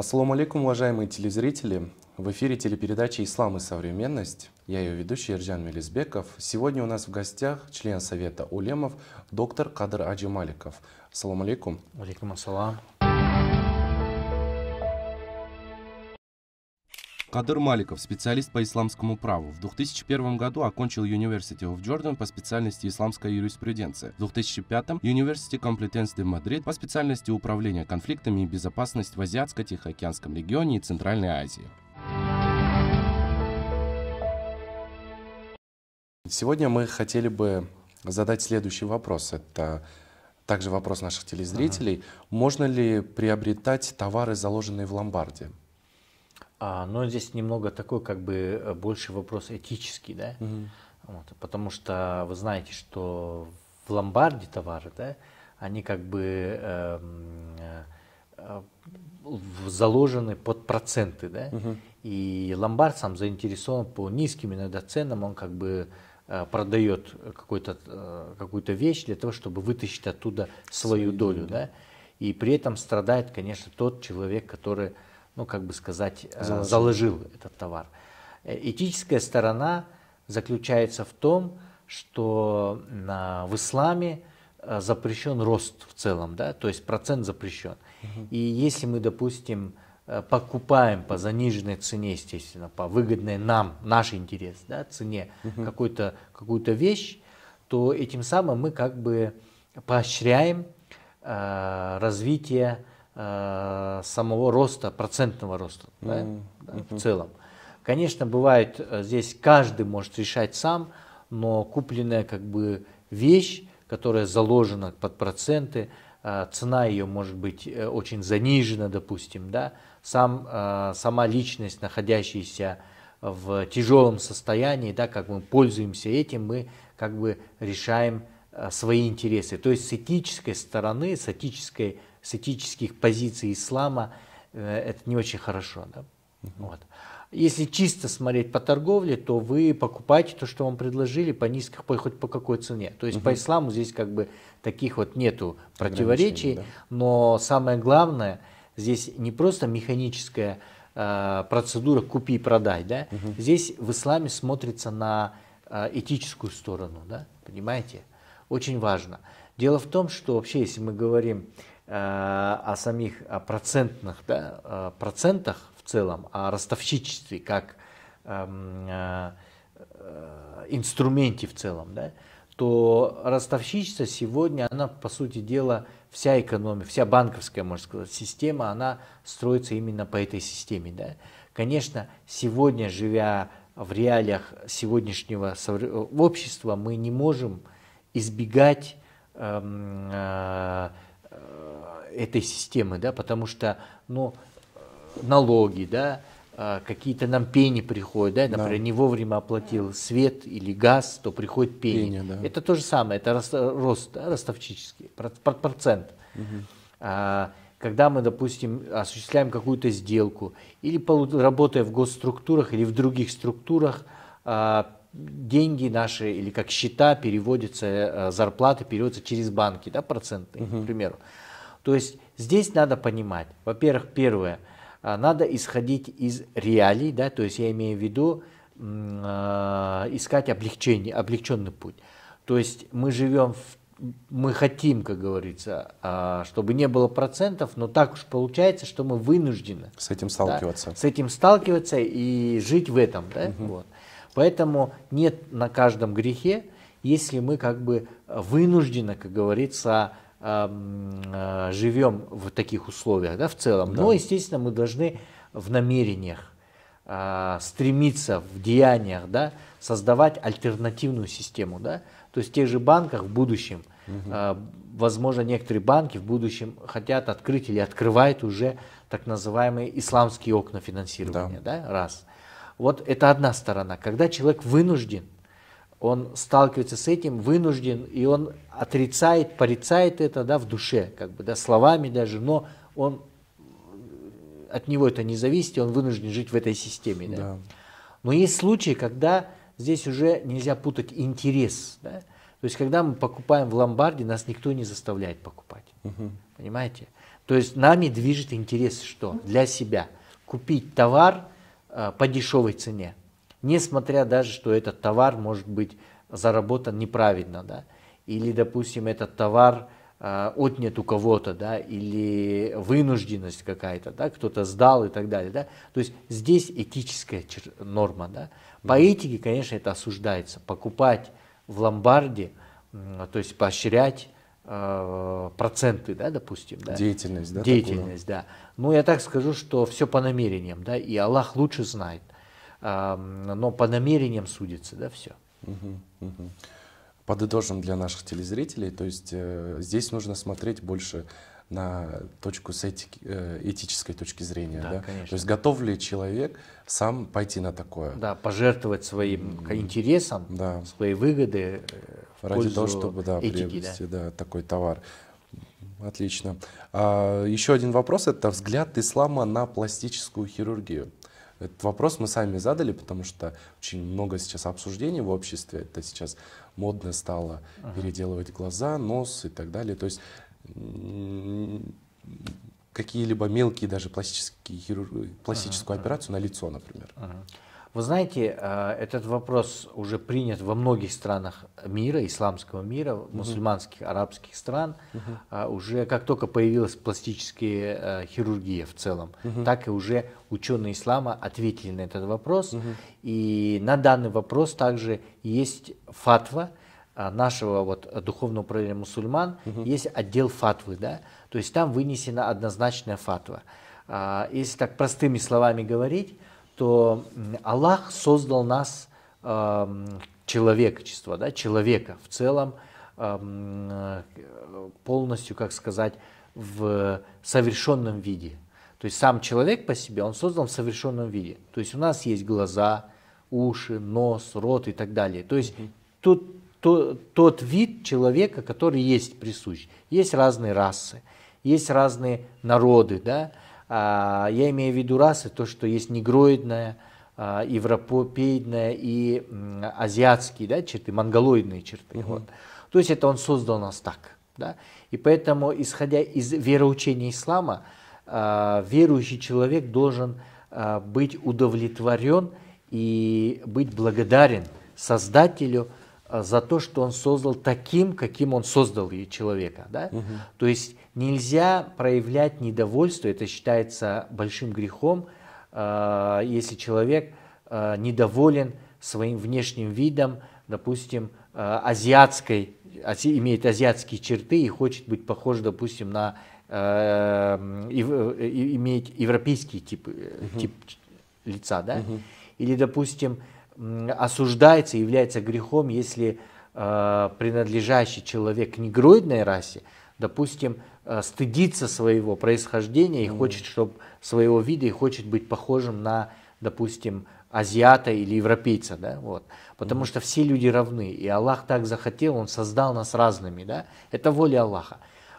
Ассаламу алейкум, уважаемые телезрители. В эфире телепередача «Ислам и современность». Я ее ведущий Ирджан Мелизбеков. Сегодня у нас в гостях член Совета Улемов доктор Кадр Аджималиков. Ассаламу алейкум. Алейкум ассалам. Кадыр Маликов, специалист по исламскому праву. В 2001 году окончил University of Jordan по специальности исламская юриспруденция. В 2005 University Complutense de Madrid по специальности управления конфликтами и безопасность в Азиатско-Тихоокеанском регионе и Центральной Азии. Сегодня мы хотели бы задать следующий вопрос. Это также вопрос наших телезрителей. Ага. Можно ли приобретать товары, заложенные в ломбарде? А, но здесь немного такой, как бы, э, больше вопрос этический, да? Угу. Вот, потому что вы знаете, что в ломбарде товары, да, они как бы эм, э, э, заложены под проценты, да? Угу. И ломбард сам заинтересован по низким иногда ценам, он как бы э, продает э, какую-то какую то вещь для того, чтобы вытащить оттуда свою, свою долю, да? да, и при этом страдает, конечно, тот человек, который ну, как бы сказать, э, заложил, заложил этот товар. Э, этическая сторона заключается в том, что а, в исламе э, запрещен рост в целом, да, то есть процент запрещен. Угу. И если мы, допустим, покупаем по заниженной цене, естественно, по выгодной нам, наш интерес, да, цене угу. какую-то какую вещь, то этим самым мы как бы поощряем э, развитие Э, самого роста, процентного роста mm-hmm. да, mm-hmm. в целом. Конечно, бывает, э, здесь каждый может решать сам, но купленная как бы вещь, которая заложена под проценты, э, цена ее может быть очень занижена, допустим, да, сам, сама личность, находящаяся в тяжелом состоянии, да, как мы пользуемся этим, мы как бы решаем свои интересы. То есть с этической стороны, с этической с этических позиций ислама, э, это не очень хорошо. Да? Угу. Вот. Если чисто смотреть по торговле, то вы покупаете то, что вам предложили, по низких, по, хоть по какой цене. То есть угу. по исламу здесь как бы таких вот нету противоречий, да? но самое главное, здесь не просто механическая э, процедура купи-продай, да? угу. здесь в исламе смотрится на э, этическую сторону, да? понимаете? Очень важно. Дело в том, что вообще, если мы говорим Э, о самих процентных, да, процентах в целом, о ростовщичестве как эм, э, э, инструменте в целом, да, то ростовщичество сегодня, она, по сути дела, вся экономика, вся банковская, можно сказать, система, она строится именно по этой системе. Да? Конечно, сегодня, живя в реалиях сегодняшнего общества, мы не можем избегать эм, Э, этой системы, да, потому что, ну, налоги, да, э, какие-то нам пени приходят, да, например, да. не вовремя оплатил свет или газ, то приходит пени. пени да. Это то же самое, это рост да, ростовчический, процент. Угу. А, когда мы, допустим, осуществляем какую-то сделку или работая в госструктурах или в других структурах, а, деньги наши или как счета переводятся, э, зарплаты переводятся через банки, да, проценты угу. к примеру. То есть здесь надо понимать, во-первых, первое, а, надо исходить из реалий, да, то есть я имею в виду э, искать облегчение, облегченный путь. То есть мы живем в мы хотим, как говорится, а, чтобы не было процентов, но так уж получается, что мы вынуждены с этим сталкиваться, да, с этим сталкиваться и жить в этом, да, угу. вот. Поэтому нет на каждом грехе, если мы как бы э, вынуждены, как говорится, эм, э, живем в таких условиях, да, в целом. Да. Но, естественно, мы должны в намерениях э, стремиться в деяниях, да, создавать альтернативную систему, да. То есть в тех же банках в будущем, угу. возможно, некоторые банки в будущем хотят открыть или открывают уже так называемые исламские окна финансирования, да, да раз. Вот это одна сторона. Когда человек вынужден, он сталкивается с этим, вынужден, и он отрицает, порицает это да, в душе, как бы, да, словами даже, но он от него это не зависит, и он вынужден жить в этой системе. Да? Да. Но есть случаи, когда здесь уже нельзя путать интерес. Да? То есть, когда мы покупаем в ломбарде, нас никто не заставляет покупать. Угу. Понимаете? То есть нами движет интерес что? Для себя. Купить товар, Э, по дешевой цене, несмотря даже, что этот товар может быть заработан неправильно, да, или, допустим, этот товар э, отнят у кого-то, да, или вынужденность какая-то, да, кто-то сдал и так далее, да, то есть здесь этическая норма, да, по этике, конечно, это осуждается, покупать в ломбарде, то есть поощрять Э, проценты, да, допустим, да. Деятельность, да. Деятельность, такую? да. Ну, я так скажу, что все по намерениям, да, и Аллах лучше знает, но по намерениям судится, да, все. Угу, угу. Подытожим для наших телезрителей, то есть э, здесь нужно смотреть больше на точку с эти, э, этической точки зрения. Да, да? Конечно. То есть готов ли человек сам пойти на такое? Да, пожертвовать своим mm. интересам, да. своей выгоды э, ради того, чтобы да, этики, приобрести да. Да, такой товар. Отлично. А, еще один вопрос – это взгляд ислама на пластическую хирургию. Этот вопрос мы сами задали, потому что очень много сейчас обсуждений в обществе. Это сейчас модно стало переделывать глаза, нос и так далее. То есть какие-либо мелкие даже пластические хирург... пластическую ага, операцию на лицо, например. Ага. Вы знаете, э, этот вопрос уже принят во многих странах мира, исламского мира, угу. мусульманских, арабских стран. Угу. Уже как только появилась пластическая э, хирургия в целом, угу. так и уже ученые ислама ответили на этот вопрос. Угу. И на данный вопрос также есть фатва, а, нашего вот духовного управления мусульман угу. есть отдел фатвы, да, то есть там вынесена однозначная фатва. А, если так простыми словами говорить, то Аллах создал нас а, человечество, да, человека в целом э, полностью, как сказать, в совершенном виде. То есть сам человек по себе, он создан в совершенном виде. То есть у нас есть глаза, уши, нос, рот и так далее. То есть тут то, тот вид человека, который есть присущ. Есть разные расы, есть разные народы. Да? А, я имею в виду расы, то, что есть негроидная, а, европейная и м, азиатские да, черты, монголоидные черты. Угу. Вот. То есть это он создал нас так. Да? И поэтому, исходя из вероучения ислама, а, верующий человек должен а, быть удовлетворен и быть благодарен Создателю – Э, за то, что он создал таким, каким он создал человека. Да? Угу. То есть нельзя проявлять недовольство, это считается большим грехом, э, если человек э, недоволен своим внешним видом, допустим, азиатской, имеет азиатские черты и хочет быть похож, допустим, на имеет европейский тип, угу. тип лица, да? Угу. Или, допустим, осуждается, является грехом, если э, принадлежащий человек к негроидной расе, допустим, э, стыдится своего происхождения и mm. хочет, чтобы своего вида и хочет быть похожим на, допустим, азиата или европейца, да, вот. Потому mm. что все люди равны, и Аллах так захотел, Он создал нас разными, да. Это воля Аллаха.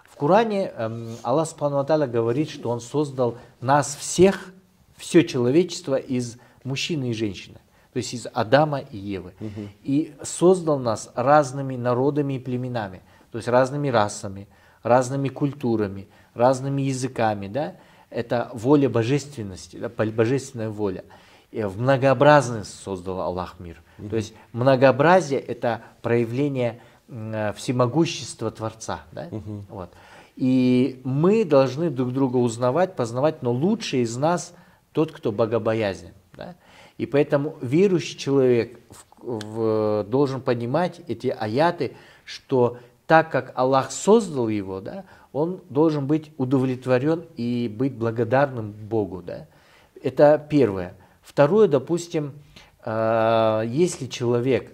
В Коране эм, Аллах Субхану говорит, что Он создал нас всех, все человечество из мужчины и женщины то есть из Адама и Евы. Угу. И создал нас разными народами и племенами, то есть разными расами, разными культурами, разными языками, да? Это воля божественности, да, божественная воля. в многообразность создал Аллах мир. Угу. То есть многообразие – это проявление всемогущества Творца, да? Угу. Вот. И мы должны друг друга узнавать, познавать, но лучший из нас тот, кто богобоязнен. Да? И поэтому верующий человек в, в, должен понимать эти аяты, что так как Аллах создал его, да, он должен быть удовлетворен и быть благодарным Богу. Да. Это первое. Второе, допустим, э, если человек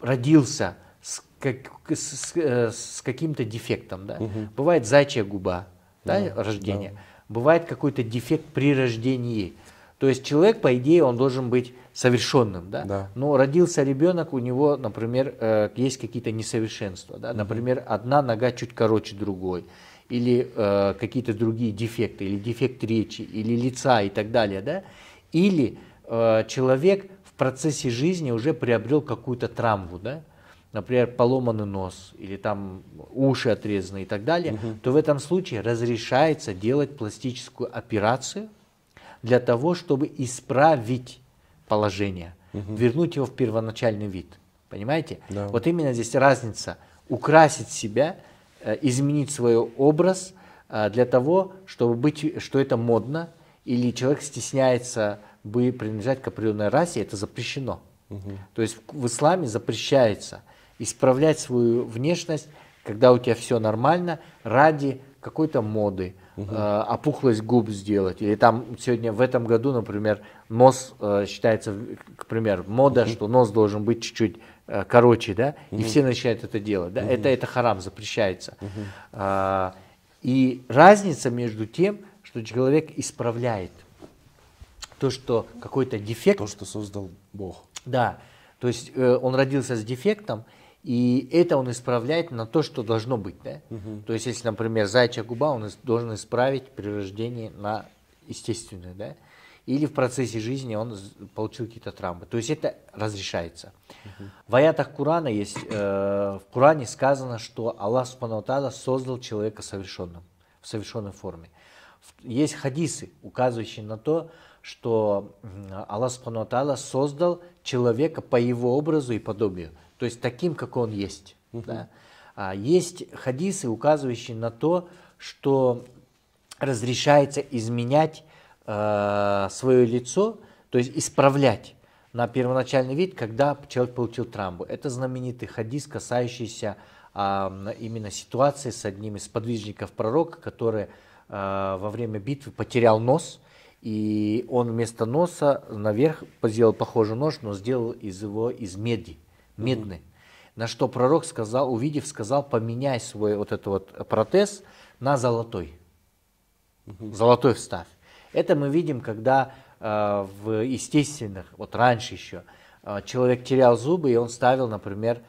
родился с, как, с, с каким-то дефектом, да, угу. бывает зайчья губа да, да, рождения, да. бывает какой-то дефект при рождении, то есть человек, по идее, он должен быть совершенным, да? да. Но родился ребенок, у него, например, э, есть какие-то несовершенства, да? Например, одна нога чуть короче другой, или э, какие-то другие дефекты, или дефект речи, или лица и так далее, да? Или э, человек в процессе жизни уже приобрел какую-то травму, да? например, поломанный нос или там уши отрезаны и так далее, угу. то в этом случае разрешается делать пластическую операцию, для того, чтобы исправить положение, угу. вернуть его в первоначальный вид. Понимаете? Да. Вот именно здесь разница. Украсить себя, э, изменить свой образ э, для того, чтобы быть, что это модно, или человек стесняется бы принадлежать к определенной расе, это запрещено. Угу. То есть в исламе запрещается исправлять свою внешность, когда у тебя все нормально, ради какой-то моды, угу. опухлость губ сделать. Или там сегодня в этом году, например, нос э, считается, к примеру, мода, угу. что нос должен быть чуть-чуть э, короче, да, угу. и все начинают это делать, да, угу. это, это харам, запрещается. Угу. А, и разница между тем, что человек исправляет то, что какой-то дефект. То, что создал Бог. Да, то есть э, он родился с дефектом, угу и это он исправляет на то, что должно быть. Да? Угу. То есть, если, например, зайчья губа, он должен исправить при рождении на естественную. Да? Или в процессе жизни он получил какие-то травмы. То есть это разрешается. Угу. В аятах Курана есть, э, в Куране сказано, что Аллах Субханатада создал человека совершенным, в совершенной форме. Есть хадисы, указывающие на то, что Аллах Субханатада создал человека по его образу и подобию то есть таким, как он есть. Угу. Да? А есть хадисы, указывающие на то, что разрешается изменять э, свое лицо, то есть исправлять на первоначальный вид, когда человек получил травму. Это знаменитый хадис, касающийся э, именно ситуации с одним из подвижников пророка, который э, во время битвы потерял нос, и он вместо носа наверх сделал похожий нож, но сделал из его из меди медный. Угу. На что пророк сказал, увидев, сказал, поменяй свой вот этот вот протез на золотой. Угу. Золотой вставь. Это мы видим, когда э, в естественных, вот раньше еще, э, человек терял зубы, и он ставил, например,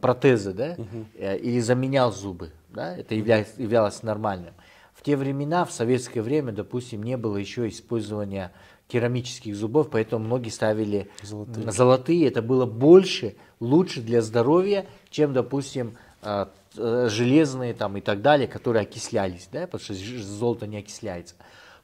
протезы, да, угу. э, или заменял зубы. Да? Это являлось, являлось нормальным. В те времена, в советское время, допустим, не было еще использования керамических зубов, поэтому многие ставили золотые. золотые. Это было больше, лучше для здоровья, чем, допустим, а, э, железные там и так далее, которые окислялись, да, потому что золото не окисляется.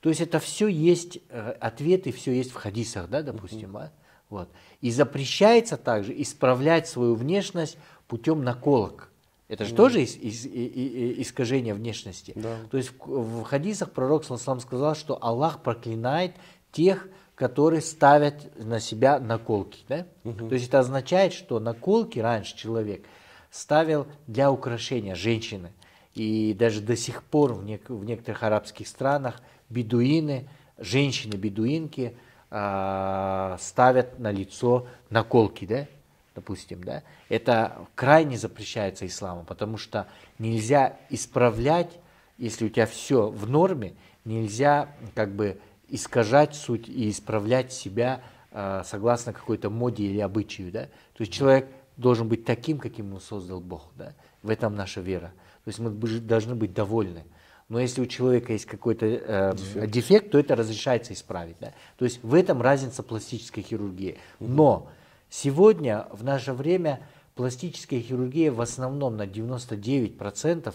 То есть это все есть э, ответы, все есть в хадисах, да, допустим, угу. а? вот. И запрещается также исправлять свою внешность путем наколок. Это же mm. тоже из, из, из, искажение внешности. Да. То есть в, в хадисах пророк Салам сказал, что Аллах проклинает тех, которые ставят на себя наколки. Да? Угу. То есть это означает, что наколки раньше человек ставил для украшения женщины. И даже до сих пор в, нек- в некоторых арабских странах бедуины, женщины-бедуинки а, ставят на лицо наколки, да? допустим. Да? Это крайне запрещается исламом, потому что нельзя исправлять, если у тебя все в норме, нельзя как бы искажать суть и исправлять себя э, согласно какой-то моде или обычаю. Да? То есть человек должен быть таким, каким его создал Бог. Да? В этом наша вера. То есть мы должны быть довольны. Но если у человека есть какой-то э, дефект. дефект, то это разрешается исправить. Да? То есть в этом разница пластической хирургии. Но сегодня, в наше время, пластическая хирургия в основном на 99%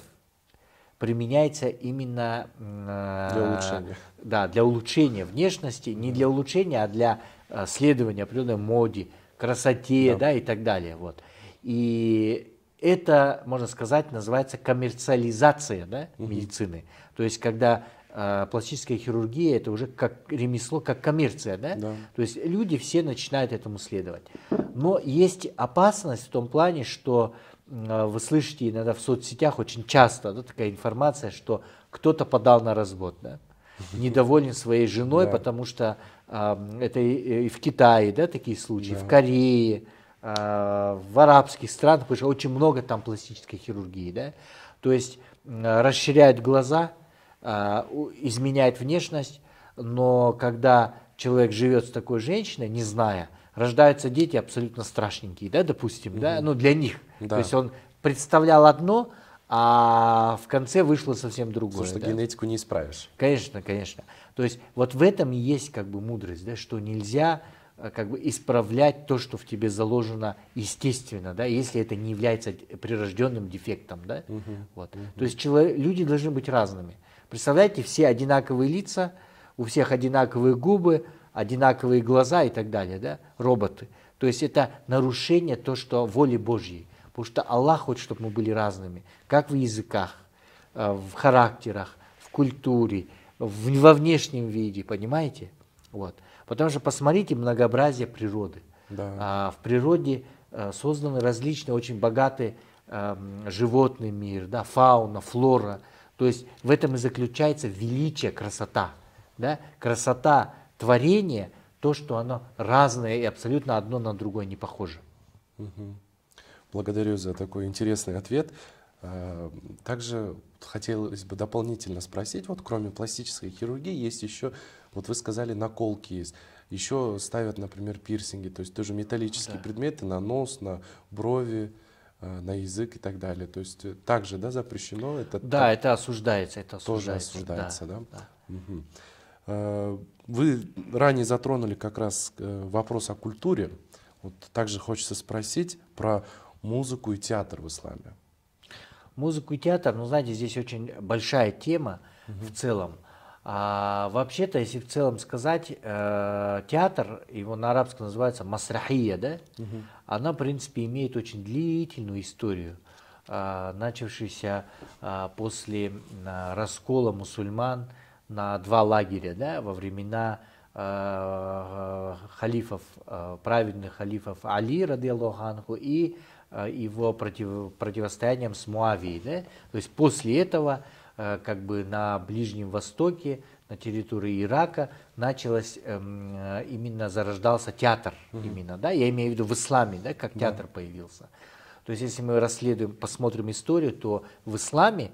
применяется именно для улучшения. Да, для улучшения внешности, не для улучшения, а для э, следования определенной моде, красоте да. Да, и так далее. Вот. И это, можно сказать, называется коммерциализация да, угу. медицины. То есть, когда э, пластическая хирургия это уже как ремесло, как коммерция, да? да? То есть люди все начинают этому следовать. Но есть опасность в том плане, что Э, вы слышите иногда в соцсетях очень часто да, такая информация, что кто-то подал на развод, да? недоволен своей женой, да. потому что э, это и, и в Китае да, такие случаи, да. в Корее, э, в арабских странах, потому что очень много там пластической хирургии. Да? То есть э, расширяет глаза, э, изменяет внешность, но когда человек живет с такой женщиной, не зная, рождаются дети абсолютно страшненькие, да, допустим, угу. да, ну для них. Да. То есть он представлял одно, а в конце вышло совсем другое. Потому что да? генетику не исправишь. Конечно, конечно. То есть вот в этом и есть как бы мудрость, да, что нельзя э, как бы исправлять то, что в тебе заложено естественно, да, если это не является прирожденным дефектом, да, угу. вот. Угу. То есть человек, люди должны быть разными. Представляете, все одинаковые лица, у всех одинаковые губы, одинаковые глаза и так далее, да, роботы. То есть это нарушение то, что воли Божьей. Потому что Аллах хочет, чтобы мы были разными, как в языках, э, в характерах, в культуре, в, во внешнем виде, понимаете? Вот. Потому что посмотрите многообразие природы. Да. А, в природе э, созданы различные, очень богатые эм, животный мир, да, фауна, флора. То есть в этом и заключается величие, красота. Да? Красота творение, то, что оно разное и абсолютно одно на другое не похоже. Угу. Благодарю за такой интересный ответ. А, также хотелось бы дополнительно спросить, вот кроме пластической хирургии есть еще, вот вы сказали, наколки есть. Еще ставят, например, пирсинги, то есть тоже металлические да. предметы на нос, на брови, а, на язык и так далее. То есть э, также да, запрещено это? Да, так, это осуждается. Это осуждается тоже осуждается, да? да? да. Угу. Э, вы ранее затронули как раз э, вопрос о культуре. Вот также хочется спросить про музыку и театр в исламе. Музыку и театр, ну знаете, здесь очень большая тема угу. в целом. А, вообще-то, если в целом сказать, э, театр, его на арабском называется масрахия, да, угу. она, в принципе, имеет очень длительную историю, э, начавшуюся э, после э, раскола мусульман, на два лагеря да, во времена э, халифов, э, праведных халифов Али, ради Аллаху, и э, его против, противостоянием с Муавией. Да? То есть после этого э, как бы на Ближнем Востоке, на территории Ирака началось эм, э, именно зарождался театр mm-hmm. именно, да, я имею в виду в исламе, да, как театр yeah. появился. То есть, если мы расследуем, посмотрим историю, то в исламе,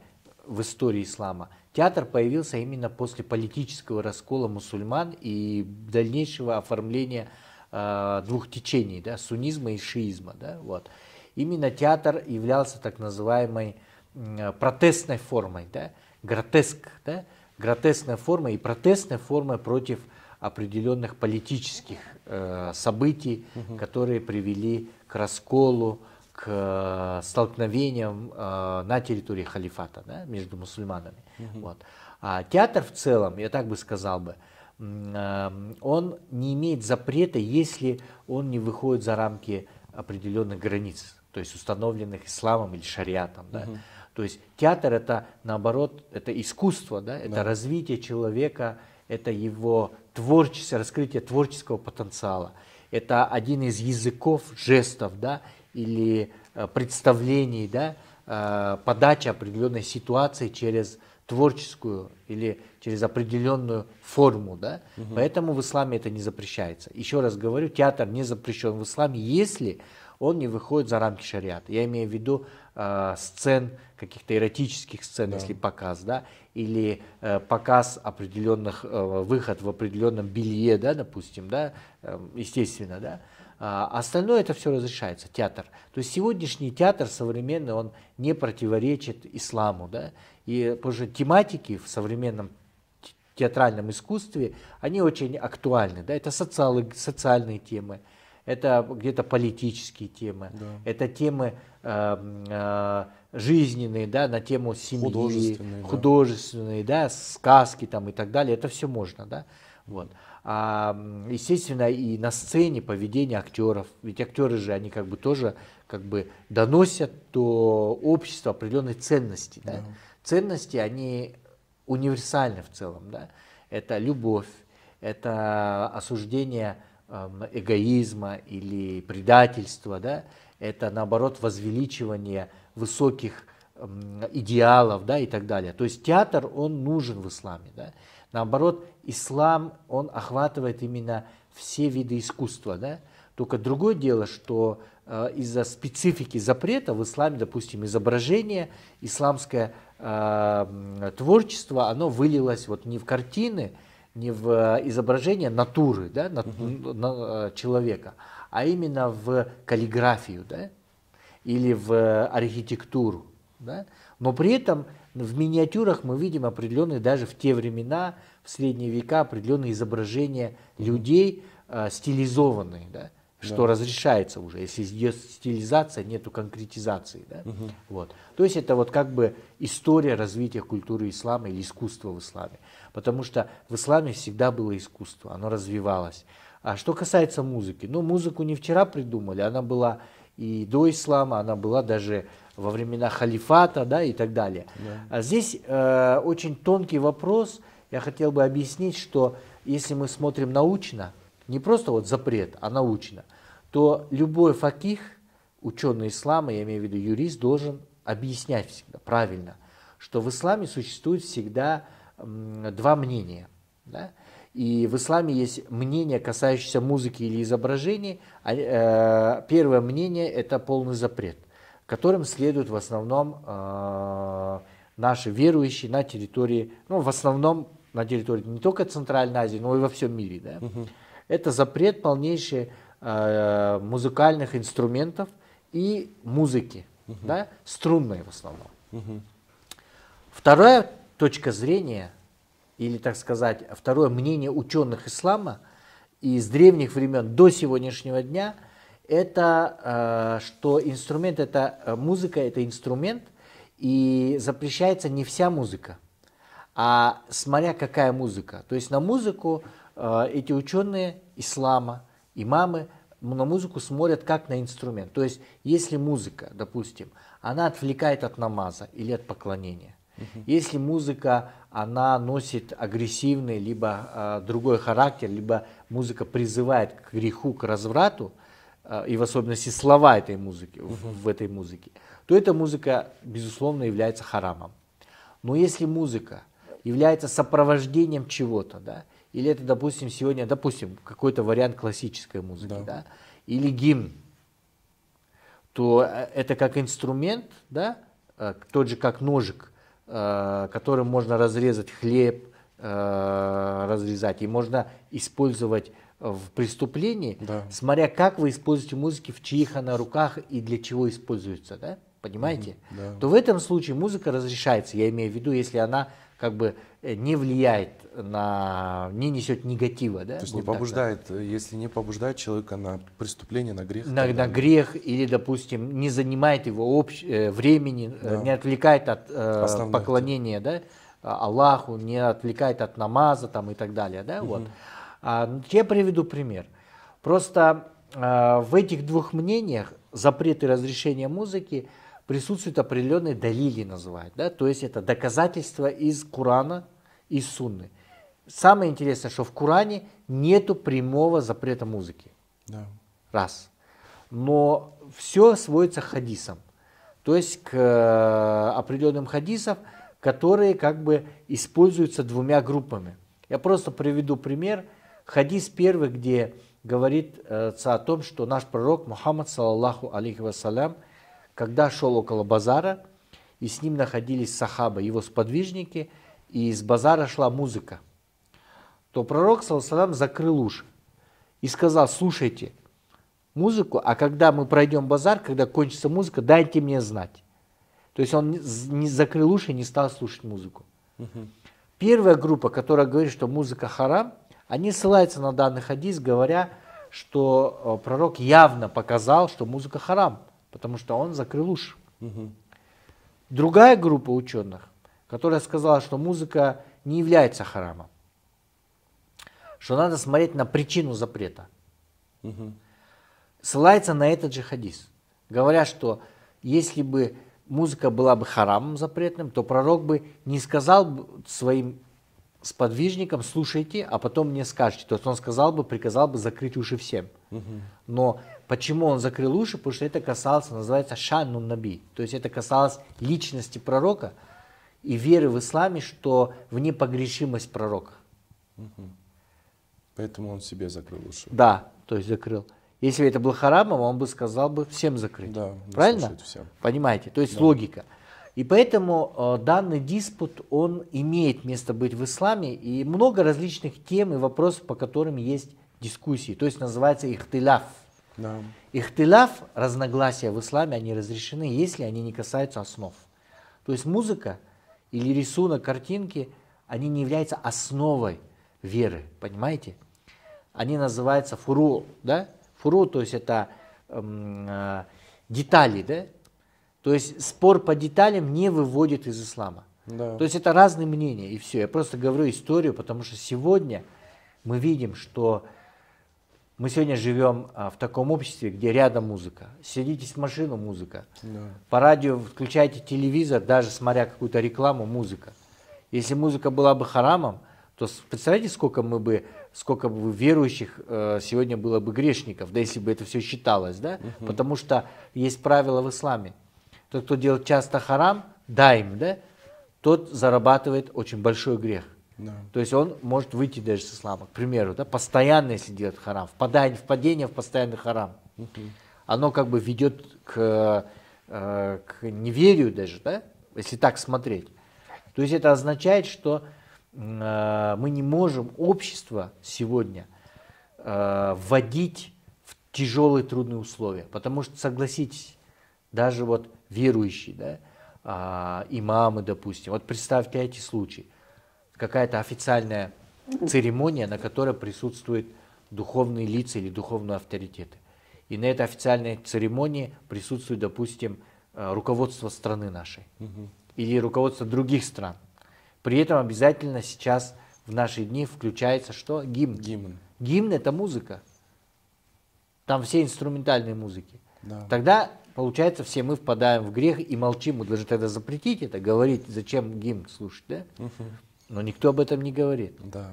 в истории ислама Театр появился именно после политического раскола мусульман и дальнейшего оформления э, двух течений, да, суннизма и шиизма. Да, вот. Именно театр являлся так называемой э, протестной формой, да, гротеск, да, гротескная форма и протестная форма против определенных политических э, событий, угу. которые привели к расколу, к э, столкновениям э, на территории халифата да, между мусульманами. Угу. Вот. А театр в целом, я так бы сказал бы, э, он не имеет запрета, если он не выходит за рамки определенных границ, то есть установленных исламом или шариатом. Да? Угу. То есть театр это наоборот, это искусство, да? это да. развитие человека, это его творчество, раскрытие творческого потенциала. Это один из языков жестов да? или э, представлений, да? Э, подача определенной ситуации через творческую или через определенную форму. Да? Угу. Поэтому в исламе это не запрещается. Еще раз говорю, театр не запрещен в исламе, если он не выходит за рамки шариата. Я имею в виду э, сцен, каких-то эротических сцен, да. если показ, да, или э, показ определенных, э, выход в определенном белье, да, допустим, да, э, естественно, да. А остальное это все разрешается, театр. То есть сегодняшний театр современный, он не противоречит исламу, да, и потому тематики в современном театральном искусстве, они очень актуальны. Да? Это социалы, социальные темы, это где-то политические темы, да. это темы э, э, жизненные, да, на тему семьи, художественные, художественные да. да, сказки там и так далее. Это все можно, да, вот. А, естественно, и на сцене поведение актеров, ведь актеры же, они как бы тоже как бы доносят до общества определенной ценности, да. да ценности, они универсальны в целом. Да? Это любовь, это осуждение эм, эгоизма или предательства, да? это наоборот возвеличивание высоких эм, идеалов да, и так далее. То есть театр, он нужен в исламе. Да? Наоборот, ислам, он охватывает именно все виды искусства. Да? Только другое дело, что э, из-за специфики запрета в исламе, допустим, изображение, исламское Э, творчество, оно вылилось вот не в картины, не в э, изображение натуры да, на, угу. на, э, человека, а именно в каллиграфию да, или в архитектуру. Да? Но при этом в миниатюрах мы видим определенные, даже в те времена, в средние века, определенные изображения людей, э, стилизованные. Да? что да. разрешается уже, если идет стилизация, нету конкретизации. Да? Угу. Вот. То есть это вот как бы история развития культуры ислама или искусства в исламе. Потому что в исламе всегда было искусство, оно развивалось. А что касается музыки, ну музыку не вчера придумали, она была и до ислама, она была даже во времена халифата да, и так далее. Да. А здесь э, очень тонкий вопрос, я хотел бы объяснить, что если мы смотрим научно, не просто вот запрет, а научно, то любой факих, ученый ислама, я имею в виду юрист, должен объяснять всегда правильно, что в исламе существует всегда два мнения. Да? И в исламе есть мнение, касающееся музыки или изображений. А, э, первое мнение – это полный запрет, которым следуют в основном э, наши верующие на территории, ну, в основном на территории не только Центральной Азии, но и во всем мире. Да? Угу. Это запрет полнейший э, музыкальных инструментов и музыки, угу. да, струнной в основном. Угу. Вторая точка зрения, или, так сказать, второе мнение ученых ислама из древних времен до сегодняшнего дня, это э, что инструмент, это э, музыка, это инструмент, и запрещается не вся музыка, а смотря какая музыка. То есть на музыку а, эти ученые ислама, имамы на музыку смотрят как на инструмент. То есть, если музыка, допустим, она отвлекает от намаза или от поклонения, угу. если музыка, она носит агрессивный, либо э, другой характер, либо музыка призывает к греху, к разврату, э, и в особенности слова этой музыки, угу. в, в этой музыке, то эта музыка, безусловно, является харамом. Но если музыка является сопровождением чего-то, да, или это, допустим, сегодня, допустим, какой-то вариант классической музыки, да. Да? или гимн, то э, это как инструмент, да, э, тот же как ножик, э, которым можно разрезать хлеб, разрезать, и можно использовать в преступлении, да. смотря как вы используете музыки, в чьих она руках и для чего используется, да? понимаете? Mm-hmm, да. То в этом случае музыка разрешается, я имею в виду, если она как бы э, не влияет на, не несет негатива. Да? То есть не побуждает, так, э, если не побуждает человека на преступление, на грех. На, тогда... на грех или, допустим, не занимает его общ... Э, времени, да. не отвлекает от э, поклонения да? А, Аллаху, не отвлекает от намаза там, и так далее. Да? Угу. Вот. А, ну, я приведу пример. Просто э, в этих двух мнениях, запрет и разрешение музыки, э, присутствуют определенные далили, называют. Да? То есть это доказательства из Курана и Сунны. Самое интересное, что в Куране нету прямого запрета музыки. Да. Раз. Но все сводится к хадисам. То есть к э, определенным хадисам, которые как бы используются двумя группами. Я просто приведу пример. Хадис первый, где говорится э, о том, что наш пророк Мухаммад, саллаху алейхи вассалям, когда шел около базара, и с ним находились сахаба, его сподвижники, и из базара шла музыка, то пророк, салам, закрыл уши и сказал, слушайте музыку, а когда мы пройдем базар, когда кончится музыка, дайте мне знать. То есть он не закрыл уши и не стал слушать музыку. Угу. Первая группа, которая говорит, что музыка харам, они ссылаются на данный хадис, говоря, что э, пророк явно показал, что музыка харам потому что он закрыл уши. Угу. Другая группа ученых, которая сказала, что музыка не является харамом, что надо смотреть на причину запрета, угу. ссылается на этот же хадис, говоря, что если бы музыка была бы харамом запретным, то пророк бы не сказал своим сподвижникам, слушайте, а потом мне скажете. То есть он сказал бы, приказал бы закрыть уши всем. Угу. Но Почему он закрыл уши? Потому что это касалось, называется шаннун наби. То есть это касалось личности пророка и веры в исламе, что в непогрешимость пророка. Поэтому он себе закрыл уши. Да, то есть закрыл. Если это был харамом, он бы сказал бы всем закрыть. Да, Правильно? Всем. Понимаете? То есть да. логика. И поэтому э, данный диспут, он имеет место быть в исламе, и много различных тем и вопросов, по которым есть дискуссии. То есть называется ихтиляф. Да. Ихтиляф, разногласия в исламе, они разрешены, если они не касаются основ. То есть музыка или рисунок, картинки, они не являются основой веры, понимаете? Они называются фуру, да? Фуру, то есть это эм, э, детали, да? То есть спор по деталям не выводит из ислама. Да. То есть это разные мнения, и все. Я просто говорю историю, потому что сегодня мы видим, что мы сегодня живем а, в таком обществе, где рядом музыка. Сидите в машину, музыка. Да. По радио включайте телевизор, даже смотря какую-то рекламу, музыка. Если музыка была бы харамом, то представляете, сколько мы бы, сколько бы верующих э, сегодня было бы грешников, да, если бы это все считалось, да? Угу. Потому что есть правило в исламе. Тот, кто делает часто харам, дайм, да, тот зарабатывает очень большой грех. Да. То есть он может выйти даже с ислама, к примеру, да, постоянно если делает харам, впадание, впадение в постоянный харам, угу. оно как бы ведет к, э, э, к неверию даже, да, если так смотреть. То есть это означает, что э, мы не можем общество сегодня вводить в тяжелые трудные условия, потому что согласитесь, даже вот верующие, да, а, имамы, допустим, вот представьте эти случаи какая-то официальная церемония, на которой присутствуют духовные лица или духовные авторитеты. И на этой официальной церемонии присутствует, допустим, э, руководство страны нашей угу. или руководство других стран. При этом обязательно сейчас в наши дни включается что? Гимн. Гимн. Гимн это музыка. Там все инструментальные музыки. Да. Тогда, получается, все мы впадаем в грех и молчим. Мы должны тогда запретить это, говорить, зачем гимн слушать, да? Угу но никто об этом не говорит. Да.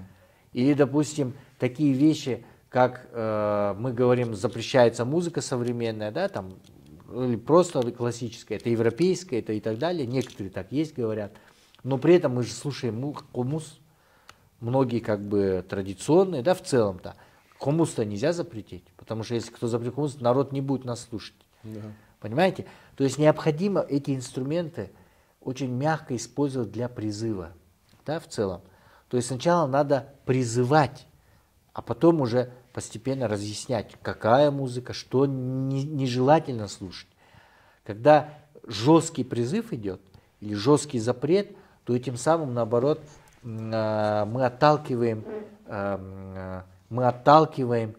Или, допустим, такие вещи, как э, мы говорим, запрещается музыка современная, да, там, или просто классическая, это европейская, это и так далее. Некоторые так есть, говорят. Но при этом мы же слушаем хумус, многие как бы традиционные, да, в целом-то. Хумус-то нельзя запретить, потому что если кто запретит хумус, народ не будет нас слушать. Да. Понимаете? То есть необходимо эти инструменты очень мягко использовать для призыва да, в целом. То есть сначала надо призывать, а потом уже постепенно разъяснять, какая музыка, что не, нежелательно слушать. Когда жесткий призыв идет или жесткий запрет, то этим самым, наоборот, э, мы отталкиваем, э, э, мы отталкиваем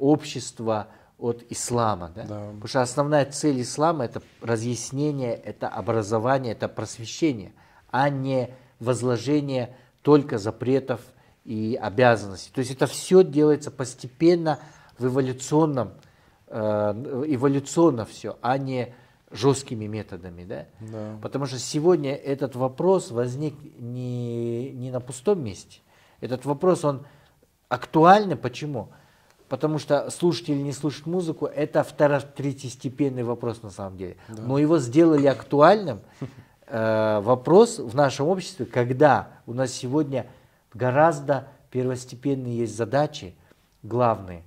общество от ислама. Да? Да. Потому что основная цель ислама – это разъяснение, это образование, это просвещение, а не возложение только запретов и обязанностей. То есть это все делается постепенно в эволюционном, э, эволюционно все, а не жесткими методами. Да? Да. Потому что сегодня этот вопрос возник не, не на пустом месте. Этот вопрос, он актуальный. Почему? Потому что слушать или не слушать музыку – это второй, третьестепенный вопрос на самом деле. Да. Но его сделали актуальным, Э, вопрос в нашем обществе, когда у нас сегодня гораздо первостепенные есть задачи, главные,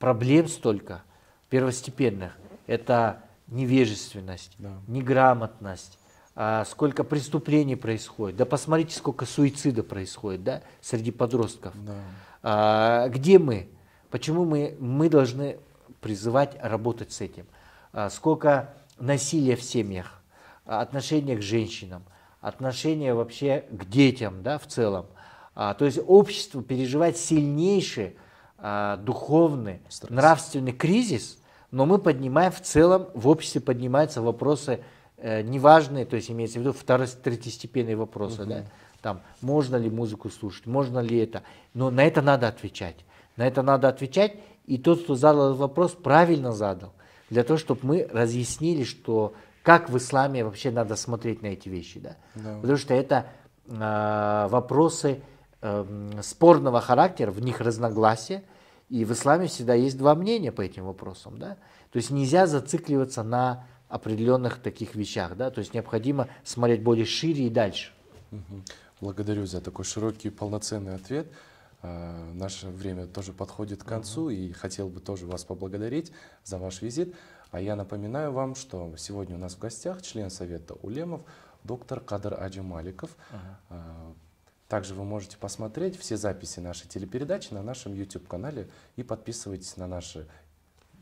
проблем столько первостепенных. Это невежественность, да. неграмотность, а сколько преступлений происходит. Да посмотрите, сколько суицида происходит да, среди подростков. Да. А, где мы? Почему мы, мы должны призывать работать с этим? А, сколько насилия в семьях? отношение к женщинам, отношение вообще к детям да, в целом. А, то есть общество переживает сильнейший а, духовный, Стресс. нравственный кризис, но мы поднимаем в целом, в обществе поднимаются вопросы э, неважные, то есть имеется в виду второстепенные вопросы. Угу. Да? Там, можно ли музыку слушать, можно ли это. Но на это надо отвечать. На это надо отвечать, и тот, кто задал вопрос, правильно задал. Для того, чтобы мы разъяснили, что как в исламе вообще надо смотреть на эти вещи, да? да. Потому что это э, вопросы э, спорного характера, в них разногласия, и в исламе всегда есть два мнения по этим вопросам, да? То есть нельзя зацикливаться на определенных таких вещах, да? То есть необходимо смотреть более шире и дальше. Благодарю за такой широкий и полноценный ответ. А, наше время тоже подходит к концу, и хотел бы тоже вас поблагодарить за ваш визит. А я напоминаю вам, что сегодня у нас в гостях член Совета Улемов доктор Кадр Аджималиков. Ага. А, также вы можете посмотреть все записи нашей телепередачи на нашем YouTube-канале и подписывайтесь на наши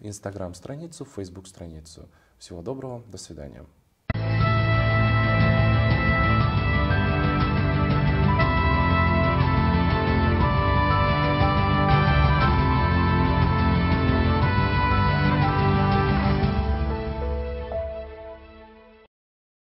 Instagram-страницу, Facebook-страницу. Всего доброго, до свидания.